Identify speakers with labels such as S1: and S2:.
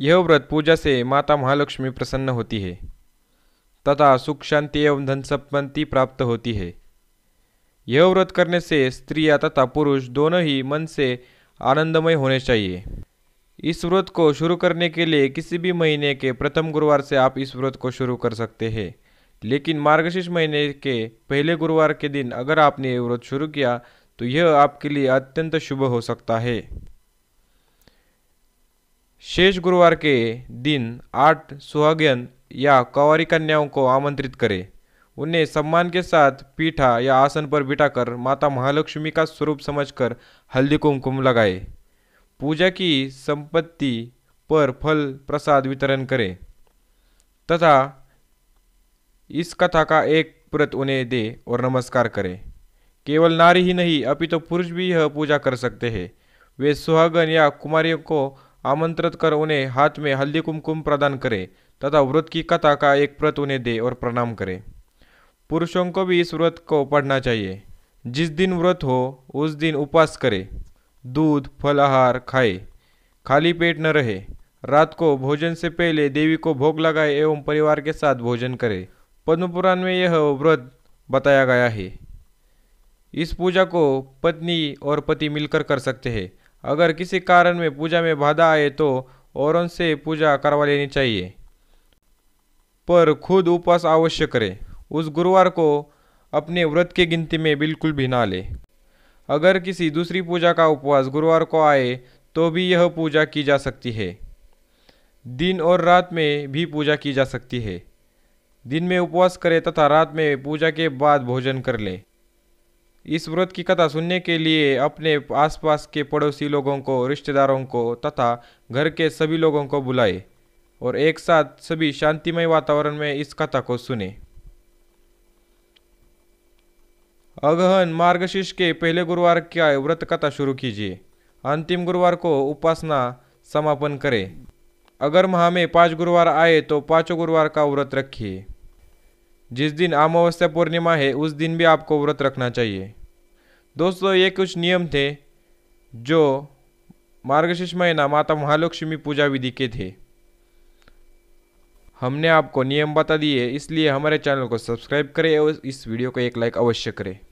S1: यह व्रत पूजा से माता महालक्ष्मी प्रसन्न होती है तथा सुख शांति एवं धन संपत्ति प्राप्त होती है यह व्रत करने से स्त्रिया तथा पुरुष दोनों ही मन से आनंदमय होने चाहिए इस व्रत को शुरू करने के लिए किसी भी महीने के प्रथम गुरुवार से आप इस व्रत को शुरू कर सकते हैं लेकिन मार्गशीर्ष महीने के पहले गुरुवार के दिन अगर आपने यह व्रत शुरू किया तो यह आपके लिए अत्यंत शुभ हो सकता है शेष गुरुवार के दिन आठ सुहागन या कंवारी कन्याओं को आमंत्रित करें उन्हें सम्मान के साथ पीठा या आसन पर बिठाकर माता महालक्ष्मी का स्वरूप समझकर हल्दी कुमकुम लगाए पूजा की संपत्ति पर फल प्रसाद वितरण करें तथा इस कथा का एक प्रत उन्हें दे और नमस्कार करें केवल नारी ही नहीं अभी तो पुरुष भी यह पूजा कर सकते हैं वे सुहागन या कुमारियों को आमंत्रित कर उन्हें हाथ में हल्दी कुमकुम प्रदान करे तथा व्रत की कथा का एक प्रत उन्हें दे और प्रणाम करे पुरुषों को भी इस व्रत को पढ़ना चाहिए जिस दिन व्रत हो उस दिन उपवास करे दूध फलाहार खाए खाली पेट न रहे रात को भोजन से पहले देवी को भोग लगाए एवं परिवार के साथ भोजन करे पद्मपुराण में यह व्रत बताया गया है इस पूजा को पत्नी और पति मिलकर कर सकते हैं अगर किसी कारण में पूजा में बाधा आए तो औरों से पूजा करवा लेनी चाहिए पर खुद उपवास अवश्य करें उस गुरुवार को अपने व्रत की गिनती में बिल्कुल भी ना लें अगर किसी दूसरी पूजा का उपवास गुरुवार को आए तो भी यह पूजा की जा सकती है दिन और रात में भी पूजा की जा सकती है दिन में उपवास करें तथा रात में पूजा के बाद भोजन कर लें इस व्रत की कथा सुनने के लिए अपने आसपास के पड़ोसी लोगों को रिश्तेदारों को तथा घर के सभी लोगों को बुलाए और एक साथ सभी शांतिमय वातावरण में इस कथा को सुने अगहन मार्गशीर्ष के पहले गुरुवार का व्रत कथा शुरू कीजिए अंतिम गुरुवार को उपासना समापन करें अगर माह में पाँच गुरुवार आए तो पाँचों गुरुवार का व्रत रखिए जिस दिन अमावस्या पूर्णिमा है उस दिन भी आपको व्रत रखना चाहिए दोस्तों ये कुछ नियम थे जो मार्गशीर्ष महीना माता महालक्ष्मी पूजा विधि के थे हमने आपको नियम बता दिए इसलिए हमारे चैनल को सब्सक्राइब करें और इस वीडियो को एक लाइक अवश्य करें